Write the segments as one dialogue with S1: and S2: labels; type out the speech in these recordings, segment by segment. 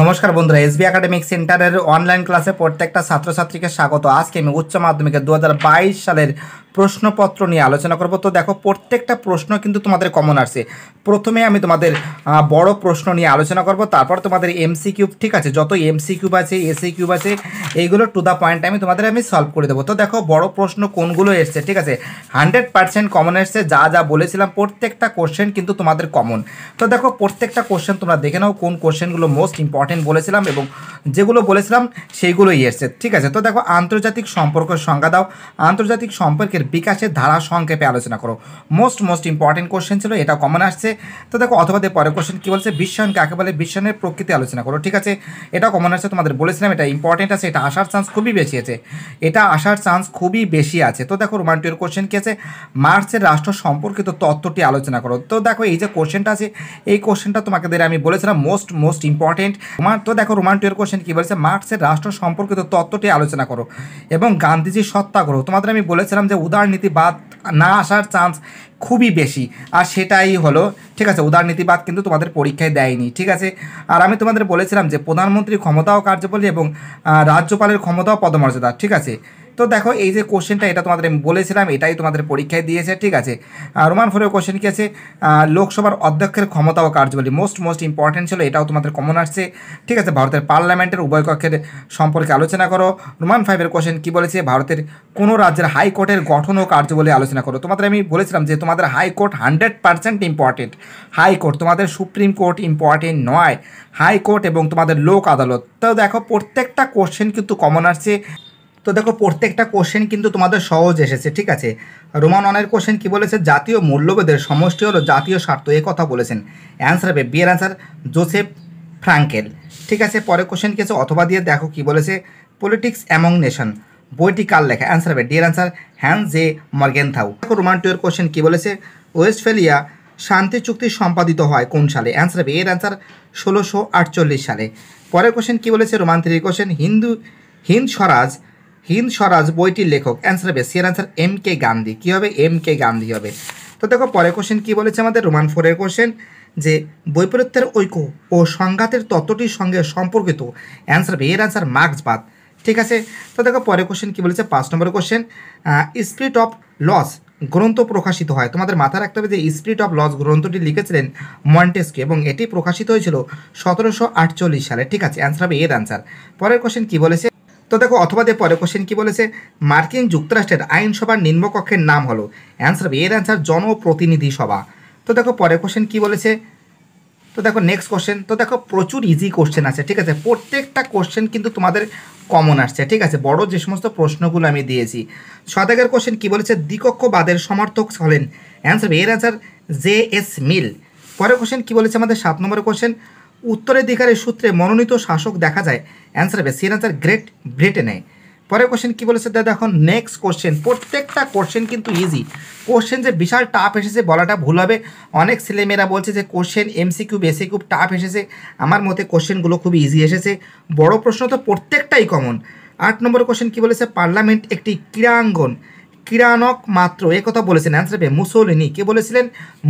S1: নমস্কার বন্ধুরা S B academic সেন্টারের অনলাইন ক্লাসে প্রত্যেকটা ছাত্রছাত্রীকে স্বাগত আজকে আমি উচ্চ মাধ্যমিকের দু সালের প্রশ্নপত্র নিয়ে আলোচনা করব তো দেখো প্রত্যেকটা প্রশ্ন কিন্তু তোমাদের কমন আসছে প্রথমে আমি তোমাদের বড় প্রশ্ন নিয়ে আলোচনা করব তারপর তোমাদের এমসি কিউব ঠিক আছে যত এমসি কিউব আছে এসি কিউব আছে এইগুলো টু দ্য পয়েন্ট আমি তোমাদের আমি সলভ করে দেবো তো দেখো বড় প্রশ্ন কোনগুলো এসছে ঠিক আছে হান্ড্রেড পার্সেন্ট কমন এসছে যা যা বলেছিলাম প্রত্যেকটা কোশ্চেন কিন্তু তোমাদের কমন তো দেখো প্রত্যেকটা কোশ্চেন তোমরা দেখে নাও কোন কোশ্চেনগুলো মোস্ট ইম্পর্টেন্ট ইম্পর্টেন্ট বলেছিলাম এবং যেগুলো বলেছিলাম সেইগুলোই এসছে ঠিক আছে তো দেখো আন্তর্জাতিক সম্পর্কের সংজ্ঞা দাও আন্তর্জাতিক সম্পর্কের বিকাশের ধারা সংক্ষেপে আলোচনা করো মোস্ট মোস্ট ইম্পর্টেন্ট কোশ্চেন ছিল এটা কমন আসছে তো দেখো অথবা পরের কোশ্চেন কী বলছে বিশ্বায়ন কাকে বলে বিশ্বায়নের প্রকৃতি আলোচনা করো ঠিক আছে এটা কমন আসছে তোমাদের বলেছিলাম এটা ইম্পর্টেন্ট আছে এটা আসার চান্স খুবই বেশি আছে এটা আসার চান্স খুবই বেশি আছে তো দেখো টুয়ের কোশ্চেন কী আছে মার্চের রাষ্ট্র সম্পর্কিত তত্ত্বটি আলোচনা করো তো দেখো এই যে কোশ্চেনটা আছে এই কোশ্চেনটা তোমাকে আমি বলেছিলাম মোস্ট মোস্ট ইম্পর্টেন্ট রোমান তো দেখো রোমান এর কোশ্চেন কি বলেছে মার্কসের রাষ্ট্র সম্পর্কিত তত্ত্বটি আলোচনা করো এবং গান্ধীজির সত্যাগ্রহ তোমাদের আমি বলেছিলাম যে উদারনীতিবাদ না আসার চান্স খুবই বেশি আর সেটাই হলো ঠিক আছে উদারনীতিবাদ কিন্তু তোমাদের পরীক্ষায় দেয়নি ঠিক আছে আর আমি তোমাদের বলেছিলাম যে প্রধানমন্ত্রী ক্ষমতাও কার্যবলী এবং রাজ্যপালের ক্ষমতাও পদমর্যাদা ঠিক আছে তো দেখো এই যে কোশ্চেনটা এটা তোমাদের আমি বলেছিলাম এটাই তোমাদের পরীক্ষায় দিয়েছে ঠিক আছে রোমান ফোরের কোশ্চেন কি আছে লোকসভার অধ্যক্ষের ক্ষমতা ও কার্যবলী মোস্ট মোস্ট ইম্পর্টেন্ট ছিল এটাও তোমাদের কমন আসছে ঠিক আছে ভারতের পার্লামেন্টের উভয় কক্ষের সম্পর্কে আলোচনা করো রোমান ফাইভের কোশ্চেন কি বলেছে ভারতের কোনো রাজ্যের হাইকোর্টের গঠন ও কার্যবলী আলোচনা করো তোমাদের আমি বলেছিলাম যে তোমাদের high court hundred percent important high court তোমাদের সুপ্রিম কোর্ট ইম্পর্টেন্ট নয় হাইকোর্ট এবং তোমাদের লোক আদালত তো দেখো প্রত্যেকটা কোশ্চেন কিন্তু কমন আসছে তো দেখো প্রত্যেকটা কোশ্চেন কিন্তু তোমাদের সহজ এসেছে ঠিক আছে রোমান অনের কোশ্চেন কী বলেছে জাতীয় মূল্যবোধের সমষ্টি হলো জাতীয় স্বার্থ এ কথা বলেছেন অ্যান্সার হবে বিয়ের অ্যান্সার জোসেফ ফ্রাঙ্কেল ঠিক আছে পরের কোশ্চেন কিছু অথবা দিয়ে দেখো কি বলেছে পলিটিক্স অ্যামং নেশন বইটি কার লেখা অ্যান্সার হবে ডিয়ার অ্যান্সার হ্যান জে থাউ দেখো রোমান টুয়ের কোশ্চেন কী বলেছে ওয়েস্টফেলিয়া শান্তি চুক্তি সম্পাদিত হয় কোন সালে অ্যান্সার হবে এর অ্যান্সার ষোলোশো আটচল্লিশ সালে পরের কোশ্চেন কী বলেছে রোমান থ্রির কোশ্চেন হিন্দু হিন্দ স্বরাজ হিন্দ স্বরাজ বইটির লেখক অ্যান্সার হবে সিয়ার অ্যান্সার এম কে গান্ধী কী হবে এম কে গান্ধী হবে তো দেখো পরে কোশ্চেন কী বলেছে আমাদের রোমান ফোরের কোশ্চেন যে বৈপরীত্যের ঐক্য ও সংঘাতের তত্ত্বটির সঙ্গে সম্পর্কিত অ্যান্সার হবে এর অ্যান্সার মার্কসবাদ ঠিক আছে তো দেখো পরে কোশ্চেন কী বলেছে পাঁচ নম্বর কোশ্চেন স্প্রিট অফ লস গ্রন্থ প্রকাশিত হয় তোমাদের মাথায় রাখতে হবে যে স্পিরিট অফ লস গ্রন্থটি লিখেছিলেন মন্টেস্কি এবং এটি প্রকাশিত হয়েছিল সতেরোশো সালে ঠিক আছে অ্যান্সার হবে এর অ্যান্সার পরের কোশ্চেন কী বলেছে তো দেখো অথবা দিয়ে পরে কোশ্চেন কী বলেছে মার্কিন যুক্তরাষ্ট্রের আইনসভার নিম্নকক্ষের নাম হলো অ্যান্সার এর অ্যান্সার জনপ্রতিনিধি সভা তো দেখো পরে কোশ্চেন কী বলেছে তো দেখো নেক্সট কোশ্চেন তো দেখো প্রচুর ইজি কোশ্চেন আছে ঠিক আছে প্রত্যেকটা কোশ্চেন কিন্তু তোমাদের কমন আসছে ঠিক আছে বড় যে সমস্ত প্রশ্নগুলো আমি দিয়েছি সদাগের কোশ্চেন কী বলেছে দ্বিকক্ষবাদের সমর্থক হলেন অ্যান্সার এর অ্যান্সার জে এস মিল পরের কোশ্চেন কী বলেছে আমাদের সাত নম্বর কোশ্চেন উত্তরাধিকারের সূত্রে মনোনীত শাসক দেখা যায় অ্যান্সার হবে সির অ্যান্সার গ্রেট ব্রিটেনে পরের কোশ্চেন কী বলেছে দাদা এখন নেক্সট কোশ্চেন প্রত্যেকটা কোশ্চেন কিন্তু ইজি কোশ্চেন যে বিশাল টাফ এসেছে বলাটা ভুল হবে অনেক ছেলেমেয়েরা বলছে যে question MCQ SAQ tough এসেছে আমার মতে কোশ্চেনগুলো খুবই ইজি এসেছে বড় প্রশ্ন তো প্রত্যেকটাই কমন আট নম্বর কোশ্চেন কী বলেছে পার্লামেন্ট একটি ক্রীড়াঙ্গন ক্রীড়ানক মাত্র একথা বলেছেন অ্যান্সার হবে মুসোলিনি কে বলেছিলেন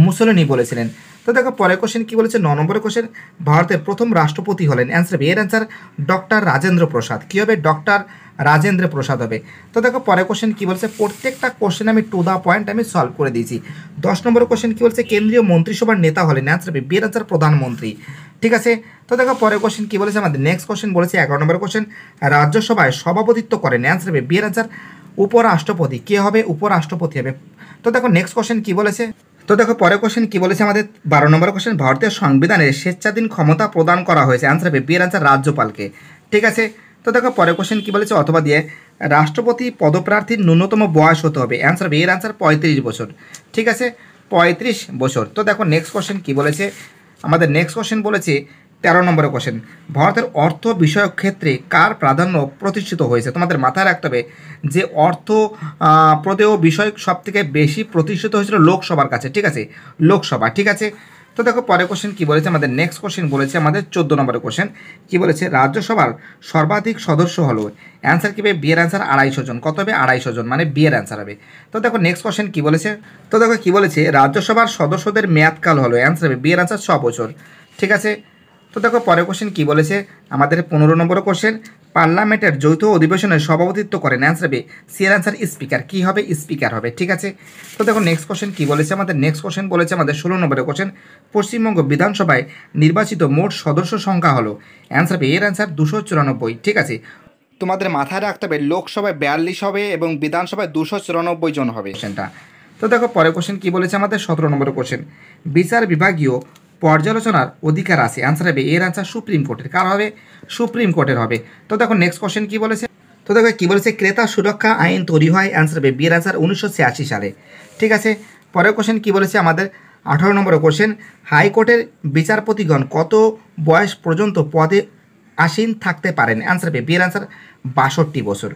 S1: মুসোলিনি বলেছিলেন তো দেখো পরের কোশ্চেন কি বলেছে ন নম্বরের কোশ্চেন ভারতের প্রথম রাষ্ট্রপতি হলেন অ্যান্সার বি এর অ্যান্সার ডক্টর রাজেন্দ্র প্রসাদ কী হবে ডক্টর রাজেন্দ্র প্রসাদ হবে তো দেখো পরের কোশ্চেন কী বলছে প্রত্যেকটা কোশ্চেন আমি টু দ্য পয়েন্ট আমি সলভ করে দিয়েছি দশ নম্বর কোশ্চেন কী বলছে কেন্দ্রীয় মন্ত্রিসভার নেতা হলেন অ্যান্সার বি বি এর অ্যান্সার প্রধানমন্ত্রী ঠিক আছে তো দেখো পরের কোশ্চেন কী বলেছে আমাদের নেক্সট কোশ্চেন বলেছে এগারো নম্বর কোশ্চেন রাজ্যসভায় সভাপতিত্ব করেন অ্যান্সার বি বি এর অ্যান্সার উপরাষ্ট্রপতি কে হবে উপরাষ্ট্রপতি হবে তো দেখো নেক্সট কোশ্চেন কী বলেছে তো দেখো পরে কোশ্চেন কি বলেছে আমাদের বারো নম্বর কোশ্চেন ভারতীয় সংবিধানের স্বেচ্ছাধীন ক্ষমতা প্রদান করা হয়েছে অ্যান্সার হবে বিয়ের অ্যান্সার রাজ্যপালকে ঠিক আছে তো দেখো পরে কোশ্চেন কী বলেছে অথবা দিয়ে রাষ্ট্রপতি পদপ্রার্থীর ন্যূনতম বয়স হতে হবে অ্যান্সার হবে এর অ্যান্সার পঁয়ত্রিশ বছর ঠিক আছে পঁয়ত্রিশ বছর তো দেখো নেক্সট কোশ্চেন কী বলেছে আমাদের নেক্সট কোশ্চেন বলেছে তেরো নম্বরের কোশ্চেন ভারতের অর্থ বিষয়ক ক্ষেত্রে কার প্রাধান্য প্রতিষ্ঠিত হয়েছে তোমাদের মাথায় রাখতে হবে যে অর্থ প্রদেয় বিষয় সবথেকে বেশি প্রতিষ্ঠিত হয়েছিল লোকসভার কাছে ঠিক আছে লোকসভা ঠিক আছে তো দেখো পরের কোশ্চেন কী বলেছে আমাদের নেক্সট কোশ্চেন বলেছে আমাদের চোদ্দ নম্বরের কোশ্চেন কী বলেছে রাজ্যসভার সর্বাধিক সদস্য হলো অ্যান্সার কী হবে বিয়ের অ্যান্সার আড়াইশো জন কত হবে আড়াইশো জন মানে বিয়ের অ্যান্সার হবে তো দেখো নেক্সট কোশ্চেন কী বলেছে তো দেখো কী বলেছে রাজ্যসভার সদস্যদের মেয়াদকাল হলো অ্যান্সার হবে বিয়ের অ্যান্সার ছ বছর ঠিক আছে তো দেখো পরে কোশ্চেন কী বলেছে আমাদের পনেরো নম্বর কোশ্চেন পার্লামেন্টের যৌথ অধিবেশনের সভাপতিত্ব করেন অ্যান্সার হবে সিয়ার অ্যান্সার স্পিকার কী হবে স্পিকার হবে ঠিক আছে তো দেখো নেক্সট কোশ্চেন কী বলেছে আমাদের নেক্সট কোশ্চেন বলেছে আমাদের ষোলো নম্বরের কোশ্চেন পশ্চিমবঙ্গ বিধানসভায় নির্বাচিত মোট সদস্য সংখ্যা হলো অ্যান্সার হবে এর অ্যান্সার দুশো চুরানব্বই ঠিক আছে তোমাদের মাথায় রাখতে হবে লোকসভায় বিয়াল্লিশ হবে এবং বিধানসভায় দুশো চুরানব্বই জন হবে কোশ্চেনটা তো দেখো পরে কোশ্চেন কী বলেছে আমাদের সতেরো নম্বরের কোশ্চেন বিচার বিভাগীয় পর্যালোচনার অধিকার আছে অ্যান্সার হবে এর অ্যান্সার সুপ্রিম কোর্টের কার হবে সুপ্রিম কোর্টের হবে তো দেখো নেক্সট কোশ্চেন কী বলেছে তো দেখো কী বলেছে ক্রেতা সুরক্ষা আইন তৈরি হয় অ্যান্সার হবে বিয়ের অ্যান্সার উনিশশো সালে ঠিক আছে পরের কোশ্চেন কী বলেছে আমাদের আঠারো নম্বর কোশ্চেন হাইকোর্টের বিচারপতিগণ কত বয়স পর্যন্ত পদে আসীন থাকতে পারেন অ্যান্সার হবে বিয়ের অ্যান্সার বাষট্টি বছর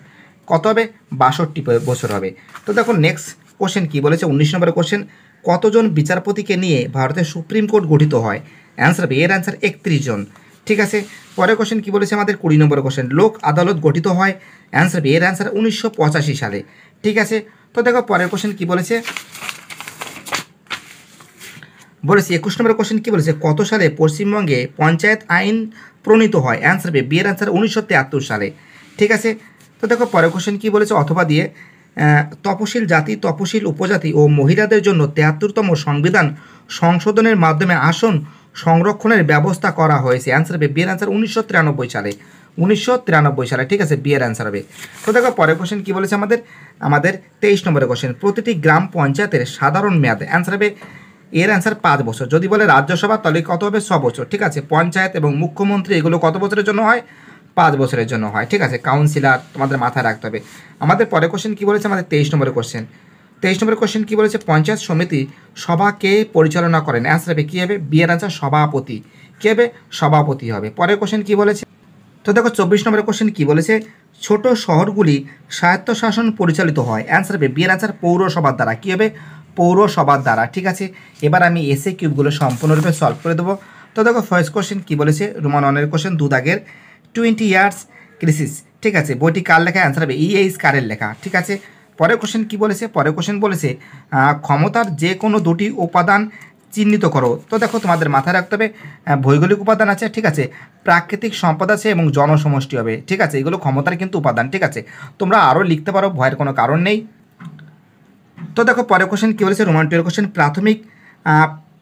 S1: কত হবে বাষট্টি বছর হবে তো দেখো নেক্সট কোশ্চেন কী বলেছে উনিশ নম্বর কোশ্চেন কতজন বিচারপতিকে নিয়ে ভারতের সুপ্রিম কোর্ট গঠিত হয় অ্যান্সার বি এর অ্যান্সার একত্রিশ জন ঠিক আছে পরের কোশ্চেন কী বলেছে আমাদের কুড়ি নম্বর কোশ্চেন লোক আদালত গঠিত হয় অ্যান্সার বি এর অ্যান্সার উনিশশো সালে ঠিক আছে তো দেখো পরের কোশ্চেন কী বলেছে বলেছে একুশ নম্বর কোশ্চেন কী বলেছে কত সালে পশ্চিমবঙ্গে পঞ্চায়েত আইন প্রণীত হয় অ্যান্সার বি বিয়ের অ্যান্সার উনিশশো সালে ঠিক আছে তো দেখো পরের কোশ্চেন কী বলেছে অথবা দিয়ে তপশিল জাতি তপশিল উপজাতি ও মহিলাদের জন্য তেয়াত্তরতম সংবিধান সংশোধনের মাধ্যমে আসন সংরক্ষণের ব্যবস্থা করা হয়েছে অ্যান্সার হবে বিয়ের অ্যান্সার উনিশশো সালে উনিশশো সালে ঠিক আছে বিয়ের অ্যান্সার হবে তো দেখো পরের কোশ্চেন কী বলেছে আমাদের আমাদের তেইশ নম্বরের কোশ্চেন প্রতিটি গ্রাম পঞ্চায়েতের সাধারণ মেয়াদ অ্যান্সার হবে এর অ্যান্সার পাঁচ বছর যদি বলে রাজ্যসভা তাহলে কত হবে ছ বছর ঠিক আছে পঞ্চায়েত এবং মুখ্যমন্ত্রী এগুলো কত বছরের জন্য হয় পাঁচ বছরের জন্য হয় ঠিক আছে কাউন্সিলার তোমাদের মাথায় রাখতে হবে আমাদের পরে কোশ্চেন কী বলেছে আমাদের তেইশ নম্বরের কোশ্চেন তেইশ নম্বর কোশ্চেন কী বলেছে পঞ্চায়েত সমিতি সভাকে পরিচালনা করেন অ্যান্সার হবে কী হবে বিয়ের অ্যান্সার সভাপতি কী হবে সভাপতি হবে পরের কোশ্চেন কী বলেছে তো দেখো চব্বিশ নম্বরের কোশ্চেন কী বলেছে ছোট শহরগুলি স্বায়ত্তশাসন পরিচালিত হয় অ্যান্সার হবে বিয়ের অ্যান্সার পৌরসভার দ্বারা কী হবে পৌরসভার দ্বারা ঠিক আছে এবার আমি এসে কিউবগুলো সম্পূর্ণরূপে সলভ করে দেবো তো দেখো ফার্স্ট কোশ্চেন কী বলেছে রোমান অনের কোশ্চেন দুদাগের টোয়েন্টি ইয়ার্স ক্রিসিস ঠিক আছে বইটি কার লেখা অ্যান্সার হবে ইএইচ e কারের লেখা ঠিক আছে পরের কোশ্চেন কী বলেছে পরের কোশ্চেন বলেছে ক্ষমতার যে কোনো দুটি উপাদান চিহ্নিত করো তো দেখো তোমাদের মাথায় রাখতে হবে ভৌগোলিক উপাদান আছে ঠিক আছে প্রাকৃতিক সম্পদ আছে এবং জনসমষ্টি হবে ঠিক আছে এগুলো ক্ষমতার কিন্তু উপাদান ঠিক আছে তোমরা আরও লিখতে পারো ভয়ের কোনো কারণ নেই তো দেখো পরের কোশ্চেন কী বলেছে রোমান টুয়েলভ কোশ্চেন প্রাথমিক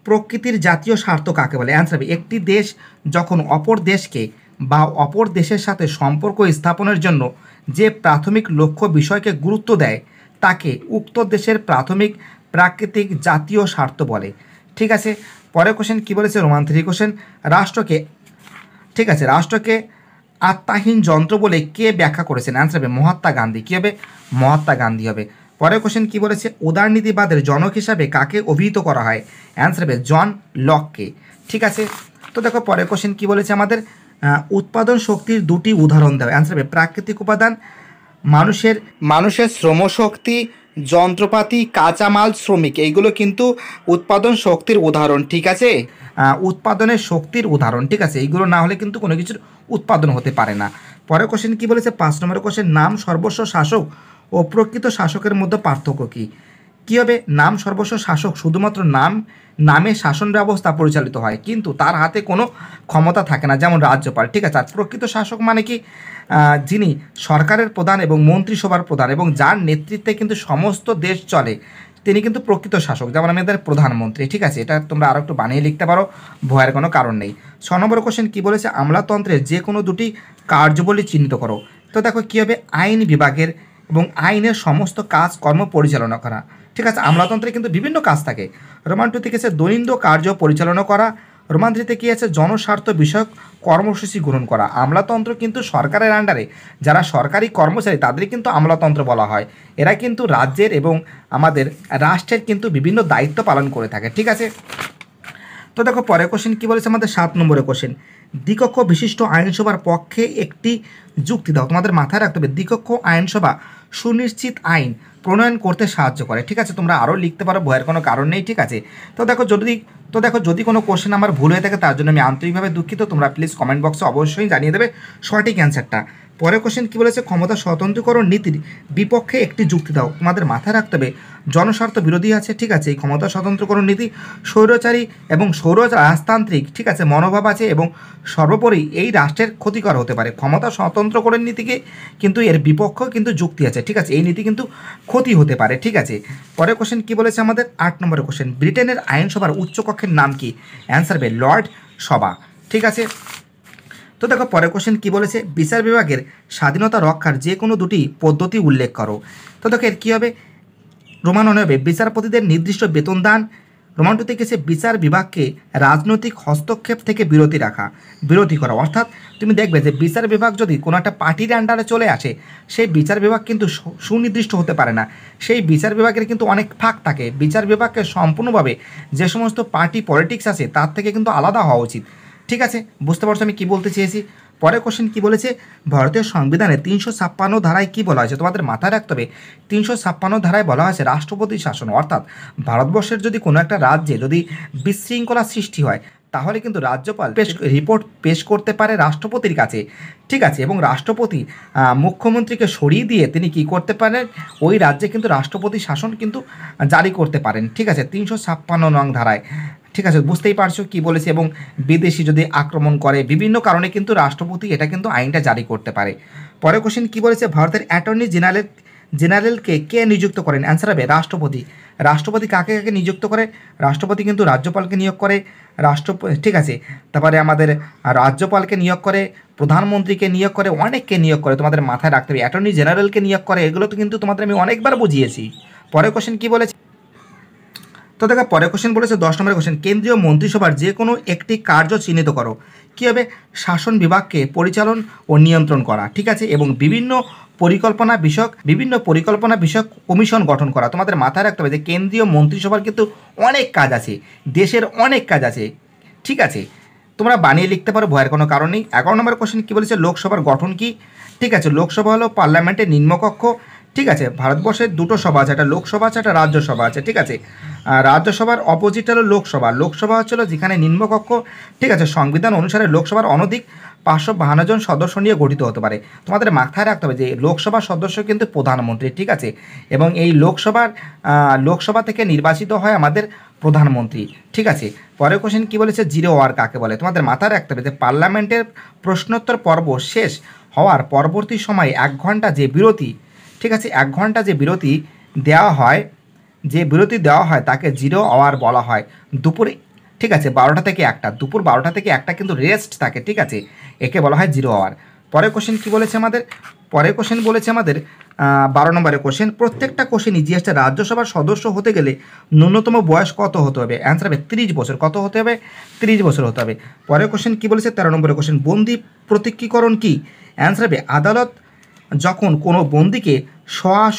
S1: প্রকৃতির জাতীয় স্বার্থ কাকে বলে অ্যান্সার হবে একটি দেশ যখন অপর দেশকে বা অপর দেশের সাথে সম্পর্ক স্থাপনের জন্য যে প্রাথমিক লক্ষ্য বিষয়কে গুরুত্ব দেয় তাকে উক্ত দেশের প্রাথমিক প্রাকৃতিক জাতীয় স্বার্থ বলে ঠিক আছে পরের কোশ্চেন কী বলেছে রোমান থ্রি কোশ্চেন রাষ্ট্রকে ঠিক আছে রাষ্ট্রকে আত্মাহীন যন্ত্র বলে কে ব্যাখ্যা করেছেন অ্যান্সার হবে মহাত্মা গান্ধী কী হবে মহাত্মা গান্ধী হবে পরের কোশ্চেন কী বলেছে উদারনীতিবাদের জনক হিসাবে কাকে অভিহিত করা হয় অ্যান্সার হবে জন লককে ঠিক আছে তো দেখো পরের কোশ্চেন কী বলেছে আমাদের উৎপাদন শক্তির দুটি উদাহরণ দেওয়া অ্যান্সার হবে প্রাকৃতিক উপাদান মানুষের মানুষের শ্রমশক্তি যন্ত্রপাতি কাঁচামাল শ্রমিক এইগুলো কিন্তু উৎপাদন শক্তির উদাহরণ ঠিক আছে উৎপাদনের শক্তির উদাহরণ ঠিক আছে এইগুলো না হলে কিন্তু কোনো কিছুর উৎপাদন হতে পারে না পরের কোশ্চেন কী বলেছে পাঁচ নম্বর কোশ্চেন নাম সর্বস্ব শাসক ও প্রকৃত শাসকের মধ্যে পার্থক্য কী কি হবে নাম সর্বস্ব শাসক শুধুমাত্র নাম নামে শাসন ব্যবস্থা পরিচালিত হয় কিন্তু তার হাতে কোনো ক্ষমতা থাকে না যেমন রাজ্যপাল ঠিক আছে আর প্রকৃত শাসক মানে কি যিনি সরকারের প্রধান এবং মন্ত্রিসভার প্রধান এবং যার নেতৃত্বে কিন্তু সমস্ত দেশ চলে তিনি কিন্তু প্রকৃত শাসক যেমন আমাদের প্রধানমন্ত্রী ঠিক আছে এটা তোমরা আরও একটু বানিয়ে লিখতে পারো ভয়ের কোনো কারণ নেই ছ নম্বর কোশ্চেন কী বলেছে আমলাতন্ত্রের যে কোনো দুটি কার্যবলী চিহ্নিত করো তো দেখো কী হবে আইন বিভাগের এবং আইনের সমস্ত কাজকর্ম পরিচালনা করা ঠিক আছে আমলাতন্ত্রে কিন্তু বিভিন্ন কাজ থাকে রোমান টু থেকে দৈনন্দ কার্য পরিচালনা করা রোমান থ্রিতে কী আছে জনস্বার্থ বিষয়ক কর্মসূচি গ্রহণ করা আমলাতন্ত্র কিন্তু সরকারের আন্ডারে যারা সরকারি কর্মচারী তাদের কিন্তু আমলাতন্ত্র বলা হয় এরা কিন্তু রাজ্যের এবং আমাদের রাষ্ট্রের কিন্তু বিভিন্ন দায়িত্ব পালন করে থাকে ঠিক আছে তো দেখো পরে কোশ্চেন কী বলেছে আমাদের সাত নম্বরে কোশ্চেন দ্বিকক্ষ বিশিষ্ট আইনসভার পক্ষে একটি যুক্তি দাও তোমাদের মাথায় রাখতে হবে দ্বিকক্ষ আইনসভা সুনিশ্চিত আইন প্রণয়ন করতে সাহায্য করে ঠিক আছে তোমরা আরও লিখতে পারো ভয়ের কোনো কারণ নেই ঠিক আছে তো দেখো যদি তো দেখো যদি কোনো কোশ্চেন আমার ভুল হয়ে থাকে তার জন্য আমি আন্তরিকভাবে দুঃখিত তোমরা প্লিজ কমেন্ট বক্সে অবশ্যই জানিয়ে দেবে সঠিক অ্যান্সারটা পরে কোশ্চেন কী বলেছে ক্ষমতা স্বতন্ত্রীকরণ নীতির বিপক্ষে একটি যুক্তি দাও তোমাদের মাথায় রাখতে হবে জনস্বার্থ বিরোধী আছে ঠিক আছে এই ক্ষমতা স্বতন্ত্রকরণ নীতি স্বৈরচারী এবং স্বৈর রাজতান্ত্রিক ঠিক আছে মনোভাব আছে এবং সর্বোপরি এই রাষ্ট্রের ক্ষতিকর হতে পারে ক্ষমতা স্বতন্ত্রকরণ নীতিকে কিন্তু এর বিপক্ষ কিন্তু যুক্তি আছে ঠিক আছে এই নীতি কিন্তু ক্ষতি হতে পারে ঠিক আছে পরে কোশ্চেন কী বলেছে আমাদের আট নম্বরের কোশ্চেন ব্রিটেনের আইনসভার উচ্চকক্ষের নাম কি অ্যান্সার হবে লর্ড সভা ঠিক আছে তো দেখো পরের কোশ্চেন কী বলেছে বিচার বিভাগের স্বাধীনতা রক্ষার যে কোনো দুটি পদ্ধতি উল্লেখ করো তো দেখো এর কী হবে রোমান হবে বিচারপতিদের নির্দিষ্ট বেতন দান রোমান টুতে গেছে বিচার বিভাগকে রাজনৈতিক হস্তক্ষেপ থেকে বিরতি রাখা বিরতি করা অর্থাৎ তুমি দেখবে যে বিচার বিভাগ যদি কোনো একটা পার্টির আন্ডারে চলে আসে সেই বিচার বিভাগ কিন্তু সুনির্দিষ্ট হতে পারে না সেই বিচার বিভাগের কিন্তু অনেক ফাঁক থাকে বিচার বিভাগকে সম্পূর্ণভাবে যে সমস্ত পার্টি পলিটিক্স আছে তার থেকে কিন্তু আলাদা হওয়া উচিত ঠিক আছে বুঝতে পারছো আমি কী বলতে চেয়েছি পরের কোশ্চেন কী বলেছে ভারতীয় সংবিধানে তিনশো ছাপ্পান্ন ধারায় কী বলা হয়েছে তোমাদের মাথায় রাখতে হবে তিনশো ছাপ্পান্ন ধারায় বলা হয়েছে রাষ্ট্রপতি শাসন অর্থাৎ ভারতবর্ষের যদি কোনো একটা রাজ্যে যদি বিশৃঙ্খলা সৃষ্টি হয় তাহলে কিন্তু রাজ্যপাল পেশ রিপোর্ট পেশ করতে পারে রাষ্ট্রপতির কাছে ঠিক আছে এবং রাষ্ট্রপতি মুখ্যমন্ত্রীকে সরিয়ে দিয়ে তিনি কি করতে পারেন ওই রাজ্যে কিন্তু রাষ্ট্রপতি শাসন কিন্তু জারি করতে পারেন ঠিক আছে তিনশো ছাপ্পান্ন নং ধারায় ঠিক আছে বুঝতেই পারছো কি বলেছে এবং বিদেশি যদি আক্রমণ করে বিভিন্ন কারণে কিন্তু রাষ্ট্রপতি এটা কিন্তু আইনটা জারি করতে পারে পরে কোশ্চেন কি বলেছে ভারতের অ্যাটর্নি জেনারেল জেনারেলকে কে নিযুক্ত করেন অ্যান্সার হবে রাষ্ট্রপতি রাষ্ট্রপতি কাকে কাকে নিযুক্ত করে রাষ্ট্রপতি কিন্তু রাজ্যপালকে নিয়োগ করে রাষ্ট্র ঠিক আছে তারপরে আমাদের রাজ্যপালকে নিয়োগ করে প্রধানমন্ত্রীকে নিয়োগ করে অনেককে নিয়োগ করে তোমাদের মাথায় রাখতে হবে অ্যাটর্নি জেনারেলকে নিয়োগ করে এগুলো তো কিন্তু তোমাদের আমি অনেকবার বুঝিয়েছি পরে কোশ্চেন কী বলেছে তো দেখো পরে কোশ্চেন বলেছে দশ নম্বরের কোশ্চেন কেন্দ্রীয় মন্ত্রিসভার যে কোনো একটি কার্য চিহ্নিত করো কি হবে শাসন বিভাগকে পরিচালন ও নিয়ন্ত্রণ করা ঠিক আছে এবং বিভিন্ন পরিকল্পনা বিষয়ক বিভিন্ন পরিকল্পনা বিষয়ক কমিশন গঠন করা তোমাদের মাথায় রাখতে হবে যে কেন্দ্রীয় মন্ত্রিসভার কিন্তু অনেক কাজ আছে দেশের অনেক কাজ আছে ঠিক আছে তোমরা বানিয়ে লিখতে পারো ভয়ের কোনো কারণ নেই এগারো নম্বর কোশ্চেন কী বলেছে লোকসভার গঠন কি ঠিক আছে লোকসভা হলো পার্লামেন্টের নিম্নকক্ষ ঠিক আছে ভারতবর্ষের দুটো সভা আছে একটা লোকসভা আছে একটা রাজ্যসভা আছে ঠিক আছে রাজ্যসভার অপোজিট হলো লোকসভা লোকসভা হচ্ছিল যেখানে নিম্নকক্ষ ঠিক আছে সংবিধান অনুসারে লোকসভার অনধিক পাঁচশো বাহান্ন জন সদস্য নিয়ে গঠিত হতে পারে তোমাদের মাথায় রাখতে হবে যে লোকসভার সদস্য কিন্তু প্রধানমন্ত্রী ঠিক আছে এবং এই লোকসভার লোকসভা থেকে নির্বাচিত হয় আমাদের প্রধানমন্ত্রী ঠিক আছে পরের কোশ্চেন কী বলেছে জিরো ওয়ার কাকে বলে তোমাদের মাথায় রাখতে হবে যে পার্লামেন্টের প্রশ্নোত্তর পর্ব শেষ হওয়ার পরবর্তী সময়ে এক ঘন্টা যে বিরতি ঠিক আছে এক ঘন্টা যে বিরতি দেওয়া হয় যে বিরতি দেওয়া হয় তাকে জিরো আওয়ার বলা হয় দুপুরে ঠিক আছে বারোটা থেকে একটা দুপুর বারোটা থেকে একটা কিন্তু রেস্ট থাকে ঠিক আছে একে বলা হয় জিরো আওয়ার পরের কোশ্চেন কি বলেছে আমাদের পরের কোশ্চেন বলেছে আমাদের বারো নম্বরের কোশ্চেন প্রত্যেকটা কোশ্চেনই জিএসটি রাজ্যসভার সদস্য হতে গেলে ন্যূনতম বয়স কত হতে হবে অ্যান্সার হবে তিরিশ বছর কত হতে হবে তিরিশ বছর হতে হবে পরের কোশ্চেন কী বলেছে তেরো নম্বরের কোশ্চেন বন্দি প্রতীকীকরণ কী অ্যান্সার হবে আদালত যখন কোনো বন্দিকে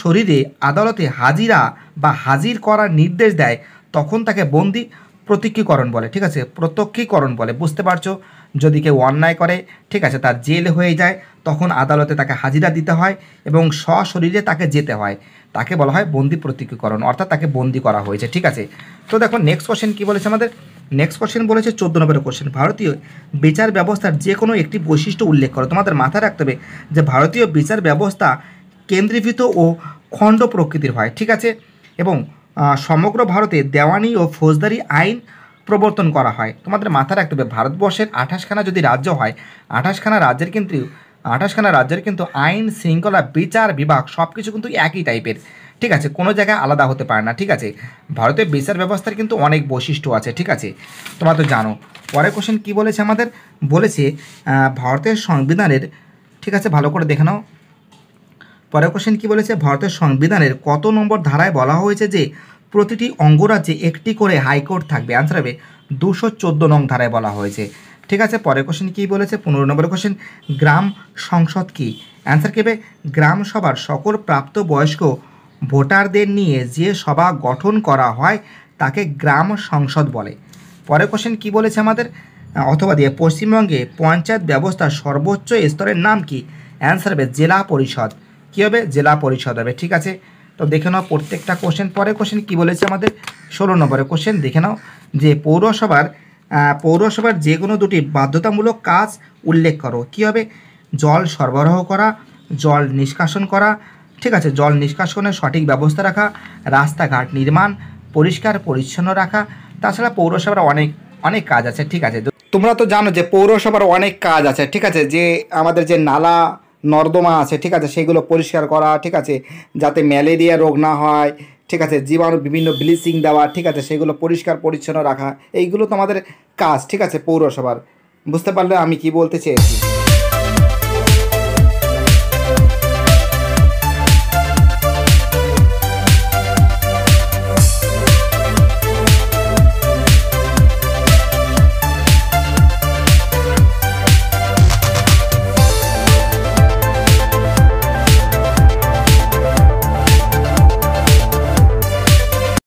S1: শরীরে আদালতে হাজিরা বা হাজির করার নির্দেশ দেয় তখন তাকে বন্দি প্রতীকীকরণ বলে ঠিক আছে প্রত্যক্ষীকরণ বলে বুঝতে পারছো যদি কেউ অন্যায় করে ঠিক আছে তার জেল হয়ে যায় তখন আদালতে তাকে হাজিরা দিতে হয় এবং সশরীরে তাকে যেতে হয় তাকে বলা হয় বন্দি প্রতীকীকরণ অর্থাৎ তাকে বন্দি করা হয়েছে ঠিক আছে তো দেখো নেক্সট কোশ্চেন কী বলেছে আমাদের নেক্সট কোশ্চেন বলেছে চোদ্দ নম্বরের কোশ্চেন ভারতীয় বিচার ব্যবস্থার যে কোনো একটি বৈশিষ্ট্য উল্লেখ করো তোমাদের মাথায় রাখতে হবে যে ভারতীয় বিচার ব্যবস্থা কেন্দ্রীভূত ও খণ্ড প্রকৃতির হয় ঠিক আছে এবং সমগ্র ভারতে দেওয়ানি ও ফৌজদারি আইন প্রবর্তন করা হয় তোমাদের মাথায় রাখতে হবে ভারতবর্ষের আঠাশখানা যদি রাজ্য হয় আঠাশখানা রাজ্যের কেন্দ্রীয় আঠাশখানা রাজ্যের কিন্তু আইন শৃঙ্খলা বিচার বিভাগ সব কিছু কিন্তু একই টাইপের ঠিক আছে কোনো জায়গায় আলাদা হতে পারে না ঠিক আছে ভারতের বিচার ব্যবস্থার কিন্তু অনেক বৈশিষ্ট্য আছে ঠিক আছে তোমরা তো জানো পরের কোশ্চেন কী বলেছে আমাদের বলেছে ভারতের সংবিধানের ঠিক আছে ভালো করে দেখে নাও পরের কোশ্চেন কী বলেছে ভারতের সংবিধানের কত নম্বর ধারায় বলা হয়েছে যে প্রতিটি অঙ্গরাজ্যে একটি করে হাইকোর্ট থাকবে আনসার হবে দুশো চোদ্দো নং ধারায় বলা হয়েছে ঠিক আছে পরের কোশ্চেন কী বলেছে পনেরো নম্বর কোশ্চেন গ্রাম সংসদ কি অ্যান্সার কেবে গ্রাম সভার সকল প্রাপ্ত বয়স্ক ভোটারদের নিয়ে যে সভা গঠন করা হয় তাকে গ্রাম সংসদ বলে পরের কোশ্চেন কী বলেছে আমাদের অথবা দিয়ে পশ্চিমবঙ্গে পঞ্চায়েত ব্যবস্থার সর্বোচ্চ স্তরের নাম কি অ্যান্সার হবে জেলা পরিষদ কী হবে জেলা পরিষদ হবে ঠিক আছে তো দেখে নাও প্রত্যেকটা কোশ্চেন পরে কোশ্চেন কী বলেছে আমাদের ষোলো নম্বরের কোশ্চেন দেখে নাও যে পৌরসভার পৌরসভার যে কোনো দুটি বাধ্যতামূলক কাজ উল্লেখ করো কী হবে জল সরবরাহ করা জল নিষ্কাশন করা ঠিক আছে জল নিষ্কাশনের সঠিক ব্যবস্থা রাখা রাস্তাঘাট নির্মাণ পরিষ্কার পরিচ্ছন্ন রাখা তাছাড়া পৌরসভার অনেক অনেক কাজ আছে ঠিক আছে তোমরা তো জানো যে পৌরসভার অনেক কাজ আছে ঠিক আছে যে আমাদের যে নালা নর্দমা আছে ঠিক আছে সেগুলো পরিষ্কার করা ঠিক আছে যাতে ম্যালেরিয়া রোগ না হয় ঠিক আছে জীবাণু বিভিন্ন ব্লিচিং দেওয়া ঠিক আছে সেগুলো পরিষ্কার পরিচ্ছন্ন রাখা এইগুলো তো আমাদের কাজ ঠিক আছে পৌরসভার বুঝতে পারলে আমি কি বলতে চেয়েছি